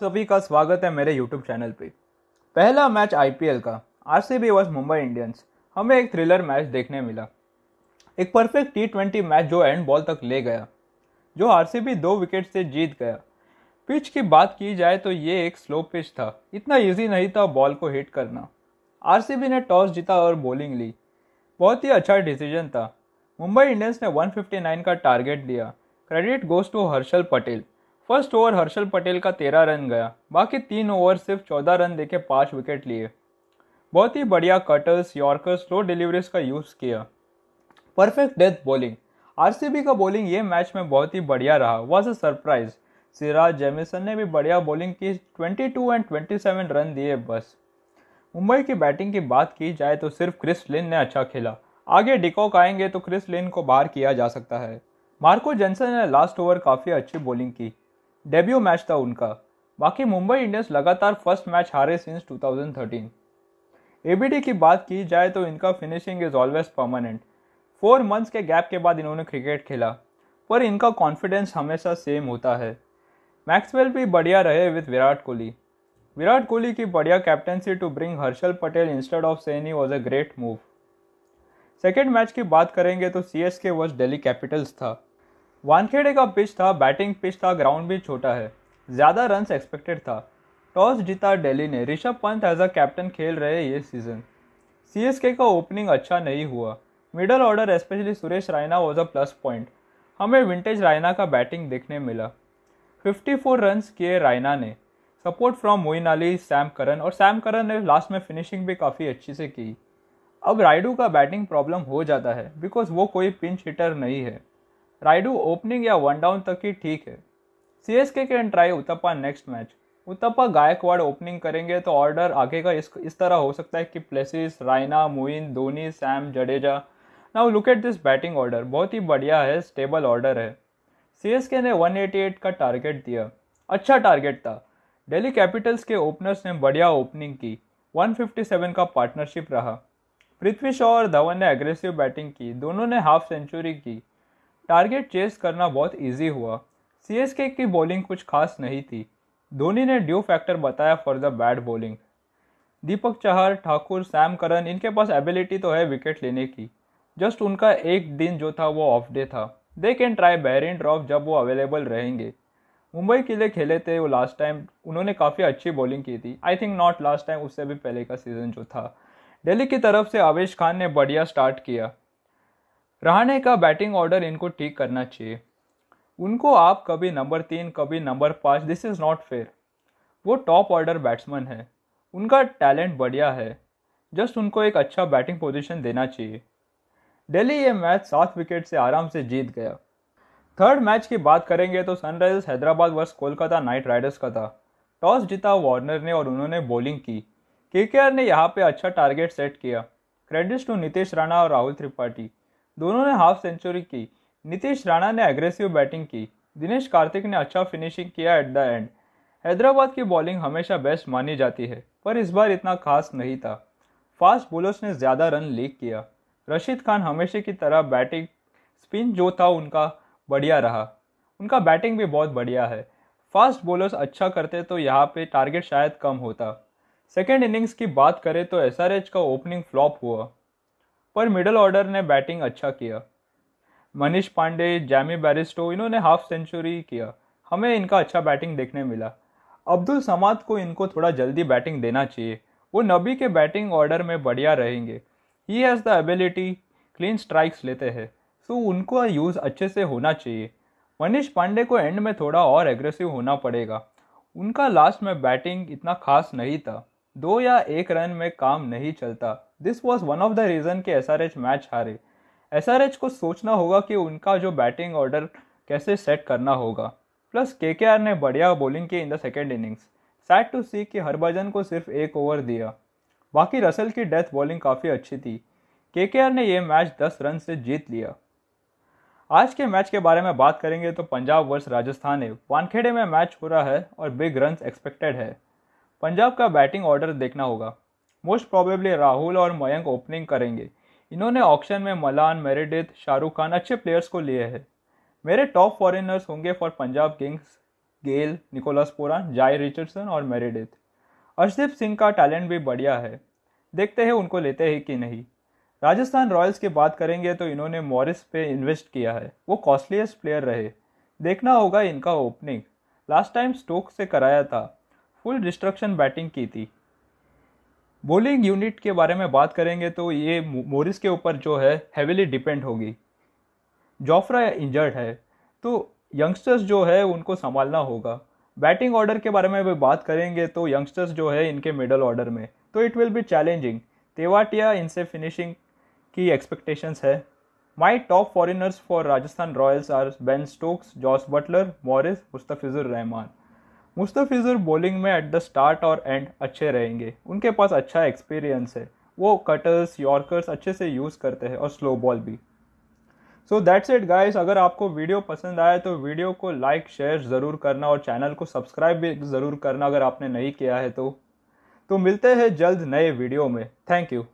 सभी का स्वागत है मेरे YouTube चैनल पे पहला मैच आई का R C B was Mumbai Indians हमें एक थ्रिलर मैच देखने मिला एक परफेक्ट टी ट्वेंटी मैच जो एंड बॉल तक ले गया जो आर सी बी दो विकेट से जीत गया पिच की बात की जाए तो ये एक स्लो पिच था इतना ईजी नहीं था बॉल को हिट करना आर सी बी ने टॉस जीता और बॉलिंग ली बहुत ही अच्छा डिसीजन था मुंबई इंडियंस ने 159 का टारगेट दिया credit goes to Harshal Patel first over Harshal Patel का तेरह रन गया बाकी तीन ओवर सिर्फ चौदह रन देके पाँच विकेट लिए बहुत ही बढ़िया कटर्स यॉर्कर्स स्लो डिलीवरीज का यूज़ किया परफेक्ट डेथ बॉलिंग आर का बॉलिंग ये मैच में बहुत ही बढ़िया रहा was a surprise Siraj Jamieson ने भी बढ़िया बॉलिंग की 22 एंड 27 रन दिए बस मुंबई की बैटिंग की बात की जाए तो सिर्फ क्रिस लिन ने अच्छा खेला आगे डिकॉक आएंगे तो क्रिस लिन को बाहर किया जा सकता है मार्को जेंसन ने लास्ट ओवर काफ़ी अच्छी बॉलिंग की डेब्यू मैच था उनका बाकी मुंबई इंडियंस लगातार फर्स्ट मैच हारे सिंस 2013 एबीडी की बात की जाए तो इनका finishing is always permanent four months के गैप के बाद इन्होंने क्रिकेट खेला पर इनका कॉन्फिडेंस हमेशा सेम होता है मैक्सवेल भी बढ़िया रहे विद विराट कोहली विराट कोहली की बढ़िया captaincy to bring Harshal Patel instead of Saini was a great move second match की बात करेंगे तो C S K versus Delhi Capitals था वानखेड़े का पिच था बैटिंग पिच था ग्राउंड भी छोटा है ज़्यादा रन एक्सपेक्टेड था टॉस जीता दिल्ली ने Rishabh Pant as a captain खेल रहे ये सीज़न सी का ओपनिंग अच्छा नहीं हुआ middle order specially Suresh Raina was a plus point हमें विंटेज रायना का बैटिंग देखने मिला 54 रन्स किए रायना ने support from Moeen Ali Sam Curran और सैम करन ने लास्ट में फिनिशिंग भी काफ़ी अच्छी से की अब रायडू का बैटिंग प्रॉब्लम हो जाता है बिकॉज वो कोई पिंच हिटर नहीं है राइडू ओपनिंग या वन डाउन तक ही ठीक है C S K can try Uthappa next match Uthappa Gaikwad opening करेंगे तो ऑर्डर आगे का इस इस तरह हो सकता है कि Plessis Raina Moeen Dhoni Sam Jadeja now look at this batting order बहुत ही बढ़िया है स्टेबल ऑर्डर है के ने 188 का टारगेट दिया अच्छा टारगेट था डेली कैपिटल्स के ओपनर्स ने बढ़िया ओपनिंग की 157 का पार्टनरशिप रहा पृथ्वी शॉ और धवन ने एग्रेसिव बैटिंग की दोनों ने हाफ सेंचुरी की टारगेट चेस करना बहुत ईजी हुआ सी की बॉलिंग कुछ खास नहीं थी धोनी ने ड्यू फैक्टर बताया for the bad bowling Deepak Chahar Thakur Sam Curran इनके पास एबिलिटी तो है विकेट लेने की जस्ट उनका एक दिन जो था वो ऑफ डे था they can try Behrendorff जब वो अवेलेबल रहेंगे मुंबई के लिए खेले थे वो लास्ट टाइम उन्होंने काफ़ी अच्छी बॉलिंग की थी I think not last time उससे भी पहले का सीज़न जो था दिल्ली की तरफ से आवेश खान ने बढ़िया स्टार्ट किया रहने का बैटिंग ऑर्डर इनको ठीक करना चाहिए उनको आप कभी नंबर तीन कभी नंबर पाँच दिस इज़ नॉट फेयर वो टॉप ऑर्डर बैट्समैन है उनका टैलेंट बढ़िया है जस्ट उनको एक अच्छा बैटिंग पोजीशन देना चाहिए दिल्ली ये मैच सात विकेट से आराम से जीत गया थर्ड मैच की बात करेंगे तो Sunrisers Hyderabad versus Kolkata Knight Riders का था टॉस जीता वार्नर ने और उन्होंने बॉलिंग की के ने यहाँ पे अच्छा टारगेट सेट किया क्रेडिट्स टू नितेश राणा और राहुल त्रिपाठी दोनों ने हाफ सेंचुरी की नीतीश राणा ने एग्रेसिव बैटिंग की दिनेश कार्तिक ने अच्छा फिनिशिंग किया एट द एंड हैदराबाद की बॉलिंग हमेशा बेस्ट मानी जाती है पर इस बार इतना खास नहीं था फास्ट बोलर्स ने ज़्यादा रन लीक किया रशीद खान हमेशा की तरह बैटिंग स्पिन जो था उनका बढ़िया रहा उनका बैटिंग भी बहुत बढ़िया है फास्ट बॉलर्स अच्छा करते तो यहाँ पे टारगेट शायद कम होता सेकेंड इनिंग्स की बात करें तो एस का ओपनिंग फ्लॉप हुआ पर मिडल ऑर्डर ने बैटिंग अच्छा किया मनीष पांडे जैमी बैरिस्टो इन्होंने हाफ सेंचुरी किया हमें इनका अच्छा बैटिंग देखने मिला अब्दुल समाद को इनको थोड़ा जल्दी बैटिंग देना चाहिए वो नबी के बैटिंग ऑर्डर में बढ़िया रहेंगे ही has the ability clean strikes लेते हैं सो उनको यूज़ अच्छे से होना चाहिए मनीष पांडे को एंड में थोड़ा और एग्रेसिव होना पड़ेगा उनका लास्ट में बैटिंग इतना खास नहीं था दो या एक रन में काम नहीं चलता this was one of the reason कि एस मैच हारे एस को सोचना होगा कि उनका जो बैटिंग ऑर्डर कैसे सेट करना होगा प्लस के ने बढ़िया बॉलिंग की in the second innings sad to see कि हरभजन को सिर्फ एक ओवर दिया बाकी रसल की डेथ बॉलिंग काफ़ी अच्छी थी के ने यह मैच दस रन से जीत लिया आज के मैच के बारे में बात करेंगे तो पंजाब वर्स राजस्थान है वानखेड़े में मैच हो रहा है और बिग रन एक्सपेक्टेड है पंजाब का बैटिंग ऑर्डर देखना होगा मोस्ट प्रॉबेबली राहुल और मयंक ओपनिंग करेंगे इन्होंने ऑक्शन में मलान मेरेडिथ शाहरुख खान अच्छे प्लेयर्स को लिए हैं मेरे टॉप फॉरेनर्स होंगे for Punjab Kings Gayle Nicholas Pooran Jhye Richardson और मेरेडिथ अर्शदीप सिंह का टैलेंट भी बढ़िया है देखते हैं उनको लेते हैं कि नहीं राजस्थान रॉयल्स की बात करेंगे तो इन्होंने मॉरिस पे इन्वेस्ट किया है वो कॉस्टलीस्ट प्लेयर रहे देखना होगा इनका ओपनिंग लास्ट टाइम स्टोक से कराया था फुल डिस्ट्रक्शन बैटिंग की थी बॉलिंग यूनिट के बारे में बात करेंगे तो ये मोरिस के ऊपर जो है हैविली डिपेंड होगी जोफ्रा इंजर्ड है तो यंगस्टर्स जो है उनको संभालना होगा बैटिंग ऑर्डर के बारे में भी बात करेंगे तो यंगस्टर्स जो है इनके मिडल ऑर्डर में तो it will be challenging Tewatia इनसे फिनिशिंग की एक्सपेक्टेशंस है my top foreigners for Rajasthan Royals are Ben Stokes Jos Buttler Morris Mustafizur Rahman Mustafizur bowling में एट द स्टार्ट और एंड अच्छे रहेंगे उनके पास अच्छा एक्सपीरियंस है वो कटर्स यॉर्कर्स अच्छे से यूज़ करते हैं और स्लो बॉल भी सो दैट्स इट गाइस अगर आपको वीडियो पसंद आया तो वीडियो को लाइक शेयर ज़रूर करना और चैनल को सब्सक्राइब भी ज़रूर करना अगर आपने नहीं किया है तो तो मिलते हैं जल्द नए वीडियो में थैंक यू